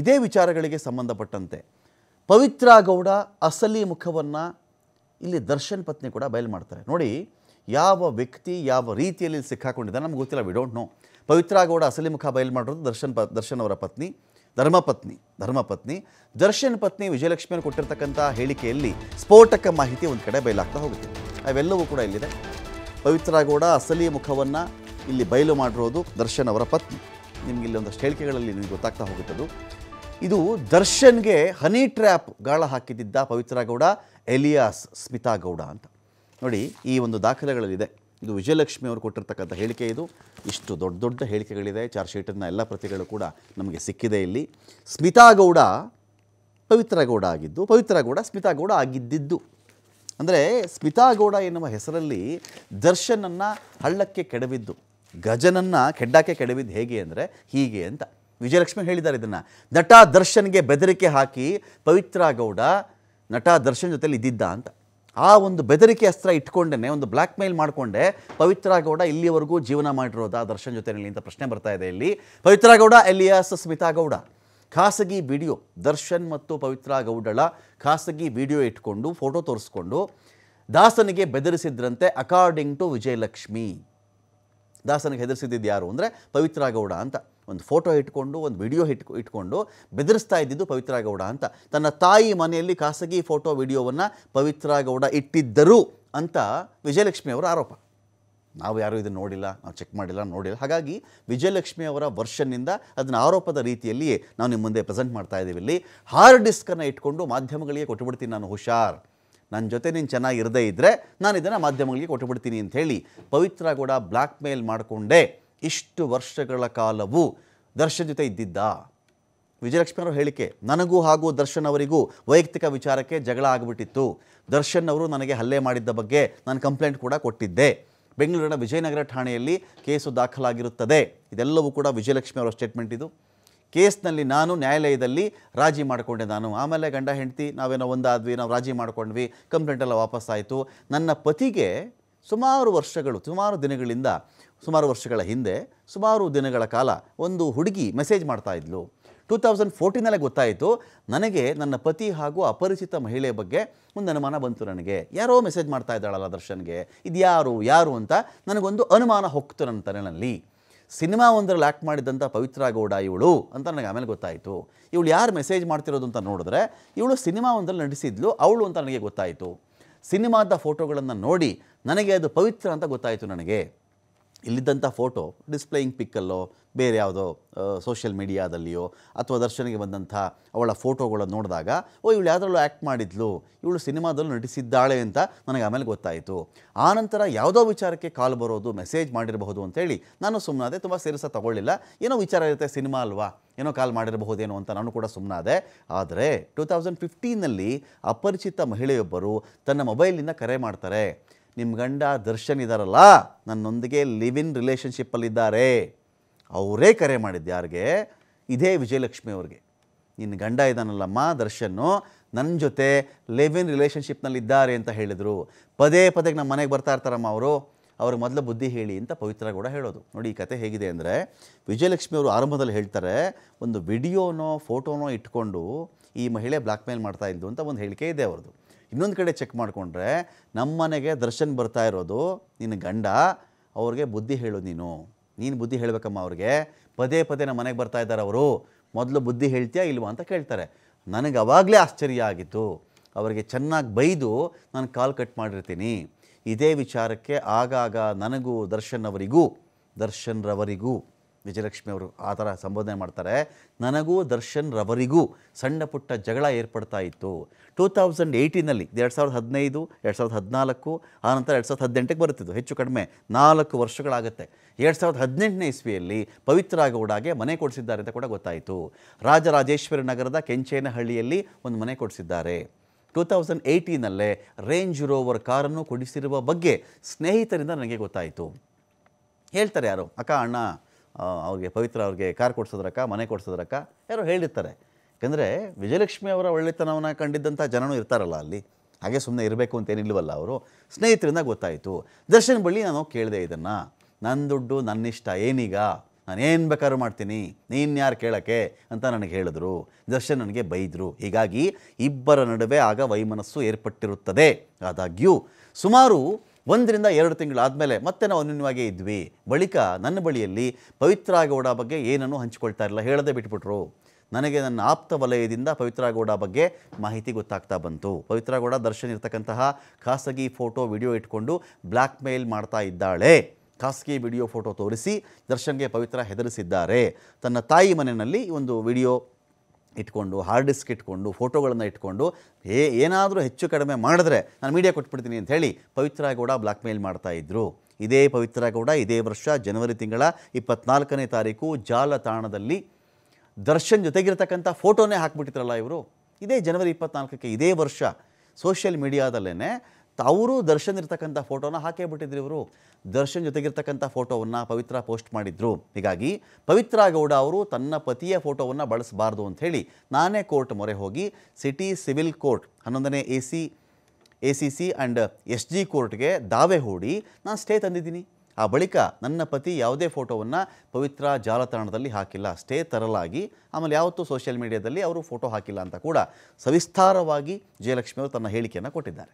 ಇದೇ ವಿಚಾರಗಳಿಗೆ ಸಂಬಂಧಪಟ್ಟಂತೆ ಪವಿತ್ರ ಗೌಡ ಅಸಲಿ ಮುಖವನ್ನು ಇಲ್ಲಿ ದರ್ಶನ್ ಪತ್ನಿ ಕೂಡ ಬಯಲು ಮಾಡ್ತಾರೆ ನೋಡಿ ಯಾವ ವ್ಯಕ್ತಿ ಯಾವ ರೀತಿಯಲ್ಲಿ ಸಿಕ್ಕಾಕೊಂಡಿದ್ದಾರೆ ನಮ್ಗೆ ಗೊತ್ತಿಲ್ಲ we don't know Pavithra Gowda ಅಸಲಿ ಮುಖ ಬಯಲು ಮಾಡಿರೋದು ದರ್ಶನ್ ಪ ದರ್ಶನ್ ಅವರ ಪತ್ನಿ ಧರ್ಮಪತ್ನಿ ಧರ್ಮಪತ್ನಿ ದರ್ಶನ್ ಪತ್ನಿ ವಿಜಯಲಕ್ಷ್ಮಿಯನ್ನು ಕೊಟ್ಟಿರ್ತಕ್ಕಂಥ ಹೇಳಿಕೆಯಲ್ಲಿ ಸ್ಫೋಟಕ ಮಾಹಿತಿ ಒಂದು ಕಡೆ ಬಯಲಾಗ್ತಾ ಹೋಗುತ್ತೆ ಅವೆಲ್ಲವೂ ಕೂಡ ಇಲ್ಲಿದೆ ಪವಿತ್ರ ಗೌಡ ಅಸಲಿ ಮುಖವನ್ನು ಇಲ್ಲಿ ಬಯಲು ಮಾಡಿರೋದು ದರ್ಶನ್ ಅವರ ಪತ್ನಿ ನಿಮಗೆ ಇಲ್ಲಿ ಒಂದಷ್ಟು ಹೇಳಿಕೆಗಳಲ್ಲಿ ನಿಮಗೆ ಗೊತ್ತಾಗ್ತಾ ಹೋಗುತ್ತದು ಇದು ದರ್ಶನ್ಗೆ ಹನಿ ಟ್ರ್ಯಾಪ್ ಗಾಳ ಹಾಕಿದ್ದ ಪವಿತ್ರ ಗೌಡ ಎಲಿಯಾಸ್ ಸ್ಮಿತಾ ಗೌಡ ಅಂತ ನೋಡಿ ಈ ಒಂದು ದಾಖಲೆಗಳಲ್ಲಿದೆ ಇದು ವಿಜಯಲಕ್ಷ್ಮಿ ಅವರು ಕೊಟ್ಟಿರ್ತಕ್ಕಂಥ ಹೇಳಿಕೆ ಇದು ಇಷ್ಟು ದೊಡ್ಡ ದೊಡ್ಡ ಹೇಳಿಕೆಗಳಿದೆ ಚಾರ್ಜ್ ಶೀಟಿನ ಎಲ್ಲ ಪ್ರತಿಗಳು ಕೂಡ ನಮಗೆ ಸಿಕ್ಕಿದೆ ಇಲ್ಲಿ ಸ್ಮಿತಾ ಗೌಡ ಪವಿತ್ರ ಗೌಡ ಆಗಿದ್ದು ಪವಿತ್ರ ಗೌಡ ಸ್ಮಿತಾ ಗೌಡ ಆಗಿದ್ದಿದ್ದು ಅಂದರೆ ಸ್ಮಿತಾ ಗೌಡ ಎನ್ನುವ ಹೆಸರಲ್ಲಿ ದರ್ಶನನ್ನು ಹಳ್ಳಕ್ಕೆ ಕೆಡವಿದ್ದು ಗಜನನ್ನು ಕೆಡ್ಡಾಕೆ ಕೆಡವಿದ್ದು ಹೇಗೆ ಅಂದರೆ ಹೀಗೆ ಅಂತ ವಿಜಯಲಕ್ಷ್ಮಿ ಹೇಳಿದ್ದಾರೆ ಇದನ್ನು ನಟ ದರ್ಶನ್ಗೆ ಬೆದರಿಕೆ ಹಾಕಿ ಪವಿತ್ರ ಗೌಡ ನಟ ದರ್ಶನ್ ಜೊತೆಲಿ ಇದ್ದಿದ್ದ ಅಂತ ಆ ಒಂದು ಬೆದರಿಕೆ ಅಸ್ತ್ರ ಇಟ್ಕೊಂಡೇ ಒಂದು ಬ್ಲ್ಯಾಕ್ ಮೇಲ್ ಮಾಡಿಕೊಂಡೆ ಪವಿತ್ರ ಗೌಡ ಇಲ್ಲಿವರೆಗೂ ಜೀವನ ಮಾಡಿರೋದಾ ದರ್ಶನ್ ಜೊತೆಯಲ್ಲಿ ಅಂತ ಪ್ರಶ್ನೆ ಬರ್ತಾ ಇದೆ ಇಲ್ಲಿ ಪವಿತ್ರ ಗೌಡ ಎಲಿಯಾಸ್ ಸ್ಮಿತಾ ಗೌಡ ಖಾಸಗಿ ವಿಡಿಯೋ ದರ್ಶನ್ ಮತ್ತು ಪವಿತ್ರ ಗೌಡಳ ಖಾಸಗಿ ವಿಡಿಯೋ ಇಟ್ಕೊಂಡು ಫೋಟೋ ತೋರಿಸ್ಕೊಂಡು ದಾಸನಿಗೆ ಬೆದರಿಸಿದ್ರಂತೆ ಅಕಾರ್ಡಿಂಗ್ ಟು ವಿಜಯಲಕ್ಷ್ಮಿ ದಾಸನಿಗೆ ಹೆದರಿಸಿದ್ದು ಯಾರು ಅಂದರೆ ಗೌಡ ಅಂತ ಒಂದು ಫೋಟೋ ಇಟ್ಕೊಂಡು ಒಂದು ವಿಡಿಯೋ ಇಟ್ ಇಟ್ಕೊಂಡು ಬೆದರಿಸ್ತಾ ಇದ್ದಿದ್ದು ಪವಿತ್ರ ಗೌಡ ಅಂತ ತನ್ನ ತಾಯಿ ಮನೆಯಲ್ಲಿ ಖಾಸಗಿ ಫೋಟೋ ವಿಡಿಯೋವನ್ನು ಗೌಡ ಇಟ್ಟಿದ್ದರು ಅಂತ ವಿಜಯಲಕ್ಷ್ಮಿ ಅವರ ಆರೋಪ ನಾವು ಯಾರೂ ಇದನ್ನು ನೋಡಿಲ್ಲ ನಾವು ಚೆಕ್ ಮಾಡಿಲ್ಲ ನೋಡಿಲ್ಲ ಹಾಗಾಗಿ ವಿಜಯಲಕ್ಷ್ಮಿ ಅವರ ವರ್ಷನ್ನಿಂದ ಅದನ್ನು ಆರೋಪದ ರೀತಿಯಲ್ಲಿ ನಾವು ನಿಮ್ಮ ಮುಂದೆ ಪ್ರೆಸೆಂಟ್ ಮಾಡ್ತಾ ಇದ್ದೀವಿ ಇಲ್ಲಿ ಹಾರ್ಡ್ ಡಿಸ್ಕನ್ನು ಇಟ್ಕೊಂಡು ಮಾಧ್ಯಮಗಳಿಗೆ ಕೊಟ್ಟುಬಿಡ್ತೀನಿ ನಾನು ಹುಷಾರ್ ನನ್ನ ಜೊತೆ ನೀನು ಚೆನ್ನಾಗಿರದೇ ಇದ್ದರೆ ನಾನು ಇದನ್ನು ಮಾಧ್ಯಮಗಳಿಗೆ ಕೊಟ್ಟುಬಿಡ್ತೀನಿ ಅಂಥೇಳಿ ಪವಿತ್ರ ಕೂಡ ಬ್ಲ್ಯಾಕ್ ಮೇಲ್ ಮಾಡಿಕೊಂಡೇ ಇಷ್ಟು ವರ್ಷಗಳ ಕಾಲವೂ ದರ್ಶನ್ ಜೊತೆ ಇದ್ದಿದ್ದ ವಿಜಯಲಕ್ಷ್ಮಿ ಹೇಳಿಕೆ ನನಗೂ ಹಾಗೂ ದರ್ಶನ್ ಅವರಿಗೂ ವೈಯಕ್ತಿಕ ವಿಚಾರಕ್ಕೆ ಜಗಳ ಆಗಿಬಿಟ್ಟಿತ್ತು ದರ್ಶನ್ ಅವರು ನನಗೆ ಹಲ್ಲೆ ಮಾಡಿದ್ದ ಬಗ್ಗೆ ನಾನು ಕಂಪ್ಲೇಂಟ್ ಕೂಡ ಕೊಟ್ಟಿದ್ದೆ ಬೆಂಗಳೂರಿನ ವಿಜಯನಗರ ಠಾಣೆಯಲ್ಲಿ ಕೇಸು ದಾಖಲಾಗಿರುತ್ತದೆ ಇದೆಲ್ಲವೂ ಕೂಡ ವಿಜಯಲಕ್ಷ್ಮಿ ಅವರ ಸ್ಟೇಟ್ಮೆಂಟ್ ಇದು ಕೇಸ್ನಲ್ಲಿ ನಾನು ನ್ಯಾಯಾಲಯದಲ್ಲಿ ರಾಜಿ ಮಾಡಿಕೊಂಡೆ ನಾನು ಆಮೇಲೆ ಗಂಡ ಹೆಂಡತಿ ನಾವೇನೋ ಒಂದಾದ್ವಿ ನಾವು ರಾಜಿ ಮಾಡ್ಕೊಂಡ್ವಿ ಕಂಪ್ಲೇಂಟೆಲ್ಲ ವಾಪಸ್ಸಾಯಿತು ನನ್ನ ಪತಿಗೆ ಸುಮಾರು ವರ್ಷಗಳು ಸುಮಾರು ದಿನಗಳಿಂದ ಸುಮಾರು ವರ್ಷಗಳ ಹಿಂದೆ ಸುಮಾರು ದಿನಗಳ ಕಾಲ ಒಂದು ಹುಡುಗಿ ಮೆಸೇಜ್ ಮಾಡ್ತಾ ಇದ್ಲು ಟೂ ತೌಸಂಡ್ ಫೋರ್ಟೀನಲ್ಲೇ ಗೊತ್ತಾಯಿತು ನನಗೆ ನನ್ನ ಪತಿ ಹಾಗೂ ಅಪರಿಚಿತ ಮಹಿಳೆ ಬಗ್ಗೆ ಒಂದು ಅನುಮಾನ ಬಂತು ನನಗೆ ಯಾರೋ ಮೆಸೇಜ್ ಮಾಡ್ತಾ ಇದ್ದಾಳಲ್ಲ ದರ್ಶನ್ಗೆ ಇದು ಯಾರು ಯಾರು ಅಂತ ನನಗೊಂದು ಅನುಮಾನ ಹೊಕ್ತು ನನ್ನ ತಲೆನಲ್ಲಿ ಸಿನಿಮಾ ಒಂದರಲ್ಲಿ ಆ್ಯಕ್ಟ್ ಮಾಡಿದಂಥ ಪವಿತ್ರ ಗೌಡ ಇವಳು ಅಂತ ನನಗೆ ಆಮೇಲೆ ಗೊತ್ತಾಯಿತು ಇವಳು ಯಾರು ಮೆಸೇಜ್ ಮಾಡ್ತಿರೋದು ಅಂತ ನೋಡಿದ್ರೆ ಇವಳು ಸಿನಿಮಾ ಒಂದರಲ್ಲಿ ನಟಿಸಿದ್ಲು ಅವಳು ಅಂತ ನನಗೆ ಗೊತ್ತಾಯಿತು ಸಿನಿಮಾದ ಫೋಟೋಗಳನ್ನು ನೋಡಿ ನನಗೆ ಅದು ಪವಿತ್ರ ಅಂತ ಗೊತ್ತಾಯಿತು ನನಗೆ ಇಲ್ಲಿದ್ದಂಥ ಫೋಟೋ ಡಿಸ್ಪ್ಲೇಯಿಂಗ್ ಪಿಕ್ಕಲ್ಲೋ ಬೇರೆ ಯಾವುದೋ ಸೋಷಿಯಲ್ ಮೀಡಿಯಾದಲ್ಲಿಯೋ ಅಥವಾ ದರ್ಶನಿಗೆ ಬಂದಂಥ ಅವಳ ಫೋಟೋಗಳನ್ನು ನೋಡಿದಾಗ ಓ ಇವಳು ಯಾವುದರಲ್ಲೂ ಆ್ಯಕ್ಟ್ ಮಾಡಿದ್ಲು ಇವಳು ಸಿನಿಮಾದಲ್ಲೂ ನಟಿಸಿದ್ದಾಳೆ ಅಂತ ನನಗೆ ಆಮೇಲೆ ಗೊತ್ತಾಯಿತು ಆನಂತರ ಯಾವುದೋ ವಿಚಾರಕ್ಕೆ ಕಾಲ್ ಬರೋದು ಮೆಸೇಜ್ ಮಾಡಿರಬಹುದು ಅಂತೇಳಿ ನಾನು ಸುಮ್ಮನಾದೆ ತುಂಬ ಸೇರಿಸ ತಗೊಳ್ಳಿಲ್ಲ ಏನೋ ವಿಚಾರ ಇರುತ್ತೆ ಸಿನಿಮಾ ಅಲ್ವಾ ಏನೋ ಕಾಲ್ ಮಾಡಿರಬಹುದೇನೋ ಅಂತ ನಾನು ಕೂಡ ಸುಮ್ಮನಾದೆ ಆದರೆ ಟೂ ತೌಸಂಡ್ ಫಿಫ್ಟೀನಲ್ಲಿ ಅಪರಿಚಿತ ಮಹಿಳೆಯೊಬ್ಬರು ತನ್ನ ಮೊಬೈಲಿಂದ ಕರೆ ಮಾಡ್ತಾರೆ ನಿಮ್ಮ ಗಂಡ ದರ್ಶನ್ ಇದ್ದಾರಲ್ಲ ನನ್ನೊಂದಿಗೆ ಲಿವ್ ಇನ್ ರಿಲೇಷನ್ಶಿಪ್ಪಲ್ಲಿದ್ದಾರೆ ಅವರೇ ಕರೆ ಮಾಡಿದ್ದು ಯಾರಿಗೆ ಇದೇ ವಿಜಯಲಕ್ಷ್ಮಿ ಅವ್ರಿಗೆ ನಿನ್ನ ಗಂಡ ಇದ್ದಾನಲ್ಲಮ್ಮ ದರ್ಶನ್ನು ನನ್ನ ಜೊತೆ ಲಿವ್ ಇನ್ ರಿಲೇಷನ್ಶಿಪ್ನಲ್ಲಿದ್ದಾರೆ ಅಂತ ಹೇಳಿದರು ಪದೇ ಪದೇ ನಮ್ಮ ಮನೆಗೆ ಬರ್ತಾ ಇರ್ತಾರಮ್ಮ ಅವರು ಅವ್ರಿಗೆ ಮೊದಲು ಬುದ್ಧಿ ಹೇಳಿ ಅಂತ ಪವಿತ್ರ ಕೂಡ ಹೇಳೋದು ನೋಡಿ ಈ ಕತೆ ಹೇಗಿದೆ ಅಂದರೆ ವಿಜಯಲಕ್ಷ್ಮಿ ಅವರು ಆರಂಭದಲ್ಲಿ ಹೇಳ್ತಾರೆ ಒಂದು ವಿಡಿಯೋನೋ ಫೋಟೋನೋ ಇಟ್ಕೊಂಡು ಈ ಮಹಿಳೆ ಬ್ಲ್ಯಾಕ್ ಮೇಲ್ ಮಾಡ್ತಾ ಇದ್ದು ಅಂತ ಒಂದು ಹೇಳಿಕೆ ಇದೆ ಅವ್ರದ್ದು ಇನ್ನೊಂದು ಕಡೆ ಚೆಕ್ ಮಾಡಿಕೊಂಡ್ರೆ ನಮ್ಮನೆಗೆ ದರ್ಶನ್ ಬರ್ತಾ ಇರೋದು ನಿನ್ನ ಗಂಡ ಅವ್ರಿಗೆ ಬುದ್ಧಿ ಹೇಳು ನೀನು ನೀನು ಬುದ್ಧಿ ಹೇಳಬೇಕಮ್ಮ ಅವ್ರಿಗೆ ಪದೇ ಪದೇ ನಮ್ಮ ಮನೆಗೆ ಬರ್ತಾ ಇದ್ದಾರೆ ಅವರು ಮೊದಲು ಬುದ್ಧಿ ಹೇಳ್ತೀಯಾ ಇಲ್ವಾ ಅಂತ ಕೇಳ್ತಾರೆ ನನಗೆ ಅವಾಗಲೇ ಆಶ್ಚರ್ಯ ಆಗಿತ್ತು ಅವರಿಗೆ ಚೆನ್ನಾಗಿ ಬೈದು ನಾನು ಕಾಲ್ ಕಟ್ ಮಾಡಿರ್ತೀನಿ ಇದೇ ವಿಚಾರಕ್ಕೆ ಆಗಾಗ ನನಗೂ ದರ್ಶನ್ ಅವರಿಗೂ ದರ್ಶನ್ರವರಿಗೂ ವಿಜಯಲಕ್ಷ್ಮಿ ಅವರು ಆ ಥರ ಸಂಬೋಧನೆ ಮಾಡ್ತಾರೆ ನನಗೂ ದರ್ಶನ್ ರವರಿಗೂ ಸಣ್ಣ ಪುಟ್ಟ ಜಗಳ ಏರ್ಪಡ್ತಾ ಇತ್ತು ಟೂ ತೌಸಂಡ್ ಏಯ್ಟೀನಲ್ಲಿ ಎರಡು ಸಾವಿರದ ಹದಿನೈದು ಎರಡು ಸಾವಿರದ ಹದಿನಾಲ್ಕು ಆನಂತರ ಎರಡು ಸಾವಿರದ ಹದಿನೆಂಟಕ್ಕೆ ಬರುತ್ತಿದ್ದು ಹೆಚ್ಚು ಕಡಿಮೆ ನಾಲ್ಕು ವರ್ಷಗಳಾಗುತ್ತೆ ಎರಡು ಸಾವಿರದ ಹದಿನೆಂಟನೇ ಇಸ್ವಿಯಲ್ಲಿ ಪವಿತ್ರ ಮನೆ ಕೊಡಿಸಿದ್ದಾರೆ ಅಂತ ಕೂಡ ಗೊತ್ತಾಯಿತು ರಾಜರಾಜೇಶ್ವರಿ ನಗರದ ಕೆಂಚೇನಹಳ್ಳಿಯಲ್ಲಿ ಒಂದು ಮನೆ ಕೊಡಿಸಿದ್ದಾರೆ ಟೂ ತೌಸಂಡ್ ಏಯ್ಟೀನಲ್ಲೇ ರೇಂಜ್ ರೋವರ್ ಕಾರನ್ನು ಕೊಡಿಸಿರುವ ಬಗ್ಗೆ ಸ್ನೇಹಿತರಿಂದ ನನಗೆ ಗೊತ್ತಾಯಿತು ಹೇಳ್ತಾರೆ ಯಾರು ಅಕ್ಕ ಅಣ್ಣ ಅವ್ರಿಗೆ ಪವಿತ್ರ ಅವ್ರಿಗೆ ಕಾರ್ ಕೊಡ್ಸೋದ್ರಕ್ಕ ಮನೆ ಕೊಡ್ಸೋದ್ರಕ್ಕ ಯಾರೋ ಹೇಳಿರ್ತಾರೆ ಯಾಕೆಂದರೆ ವಿಜಯಲಕ್ಷ್ಮಿ ಅವರ ಒಳ್ಳೆತನವನ್ನು ಕಂಡಿದ್ದಂಥ ಜನನೂ ಇರ್ತಾರಲ್ಲ ಅಲ್ಲಿ ಹಾಗೆ ಸುಮ್ಮನೆ ಇರಬೇಕು ಅಂತೇನಿಲ್ವಲ್ಲ ಅವರು ಸ್ನೇಹಿತರಿಂದ ಗೊತ್ತಾಯಿತು ದರ್ಶನ್ ಬಳಿ ನಾನು ಕೇಳಿದೆ ಇದನ್ನು ನನ್ನ ದುಡ್ಡು ನನ್ನಿಷ್ಟ ಏನೀಗ ನಾನು ಏನು ಬೇಕಾದ್ರೂ ಮಾಡ್ತೀನಿ ನೀನು ಯಾರು ಕೇಳೋಕ್ಕೆ ಅಂತ ನನಗೆ ಹೇಳಿದ್ರು ದರ್ಶನ್ ನನಗೆ ಬೈದರು ಹೀಗಾಗಿ ಇಬ್ಬರ ನಡುವೆ ಆಗ ವೈಮನಸ್ಸು ಏರ್ಪಟ್ಟಿರುತ್ತದೆ ಆದಾಗ್ಯೂ ಸುಮಾರು ಒಂದರಿಂದ ಎರಡು ತಿಂಗಳಾದಮೇಲೆ ಮತ್ತೆ ನಾವು ಅನ್ಯೂನ್ಯವಾಗೇ ಇದ್ವಿ ಬಳಿಕ ನನ್ನ ಬಳಿಯಲ್ಲಿ ಗೌಡ ಬಗ್ಗೆ ಏನನ್ನು ಹಂಚಿಕೊಳ್ತಾ ಇರಲಿಲ್ಲ ಹೇಳದೆ ಬಿಟ್ಬಿಟ್ರು ನನಗೆ ನನ್ನ ಆಪ್ತ ವಲಯದಿಂದ ಗೌಡ ಬಗ್ಗೆ ಮಾಹಿತಿ ಗೊತ್ತಾಗ್ತಾ ಬಂತು ಗೌಡ ದರ್ಶನ್ ಇರ್ತಕ್ಕಂತಹ ಖಾಸಗಿ ಫೋಟೋ ವಿಡಿಯೋ ಇಟ್ಕೊಂಡು ಬ್ಲ್ಯಾಕ್ ಮೇಲ್ ಮಾಡ್ತಾ ಇದ್ದಾಳೆ ಖಾಸಗಿ ವಿಡಿಯೋ ಫೋಟೋ ತೋರಿಸಿ ದರ್ಶನ್ಗೆ ಪವಿತ್ರ ಹೆದರಿಸಿದ್ದಾರೆ ತನ್ನ ತಾಯಿ ಮನೆಯಲ್ಲಿ ಒಂದು ವಿಡಿಯೋ ಇಟ್ಕೊಂಡು ಹಾರ್ಡ್ ಡಿಸ್ಕ್ ಇಟ್ಕೊಂಡು ಫೋಟೋಗಳನ್ನು ಇಟ್ಕೊಂಡು ಏ ಏನಾದರೂ ಹೆಚ್ಚು ಕಡಿಮೆ ಮಾಡಿದ್ರೆ ನಾನು ಮೀಡಿಯಾ ಕೊಟ್ಬಿಡ್ತೀನಿ ಅಂತ ಹೇಳಿ ಪವಿತ್ರ ಗೌಡ ಬ್ಲ್ಯಾಕ್ ಮೇಲ್ ಮಾಡ್ತಾಯಿದ್ರು ಇದೇ ಪವಿತ್ರ ಗೌಡ ಇದೇ ವರ್ಷ ಜನವರಿ ತಿಂಗಳ ಇಪ್ಪತ್ನಾಲ್ಕನೇ ತಾರೀಕು ಜಾಲತಾಣದಲ್ಲಿ ದರ್ಶನ್ ಜೊತೆಗಿರ್ತಕ್ಕಂಥ ಫೋಟೋನೇ ಹಾಕ್ಬಿಟ್ಟಿದ್ರಲ್ಲ ಇವರು ಇದೇ ಜನವರಿ ಇಪ್ಪತ್ನಾಲ್ಕಕ್ಕೆ ಇದೇ ವರ್ಷ ಸೋಷಿಯಲ್ ಮೀಡಿಯಾದಲ್ಲೇ ಅವರು ದರ್ಶನ್ ಇರ್ತಕ್ಕಂಥ ಫೋಟೋನ ಹಾಕೇ ಬಿಟ್ಟಿದ್ರು ಇವರು ದರ್ಶನ್ ಜೊತೆಗಿರ್ತಕ್ಕಂಥ ಫೋಟೋವನ್ನು ಪವಿತ್ರ ಪೋಸ್ಟ್ ಮಾಡಿದ್ರು ಹೀಗಾಗಿ ಪವಿತ್ರ ಗೌಡ ಅವರು ತನ್ನ ಪತಿಯ ಫೋಟೋವನ್ನು ಬಳಸಬಾರ್ದು ಹೇಳಿ ನಾನೇ ಕೋರ್ಟ್ ಮೊರೆ ಹೋಗಿ ಸಿಟಿ ಸಿವಿಲ್ ಕೋರ್ಟ್ ಹನ್ನೊಂದನೇ A C A C C and S G ಕೋರ್ಟ್ಗೆ ದಾವೆ ಹೂಡಿ ನಾನು ಸ್ಟೇ ತಂದಿದ್ದೀನಿ ಆ ಬಳಿಕ ನನ್ನ ಪತಿ ಯಾವುದೇ ಫೋಟೋವನ್ನು ಪವಿತ್ರ ಜಾಲತಾಣದಲ್ಲಿ ಹಾಕಿಲ್ಲ ಸ್ಟೇ ತರಲಾಗಿ ಆಮೇಲೆ ಯಾವತ್ತೂ ಸೋಷಿಯಲ್ ಮೀಡಿಯಾದಲ್ಲಿ ಅವರು ಫೋಟೋ ಹಾಕಿಲ್ಲ ಅಂತ ಕೂಡ ಸವಿಸ್ತಾರವಾಗಿ ಜಯಲಕ್ಷ್ಮಿಯವರು ತನ್ನ ಹೇಳಿಕೆಯನ್ನು ಕೊಟ್ಟಿದ್ದಾರೆ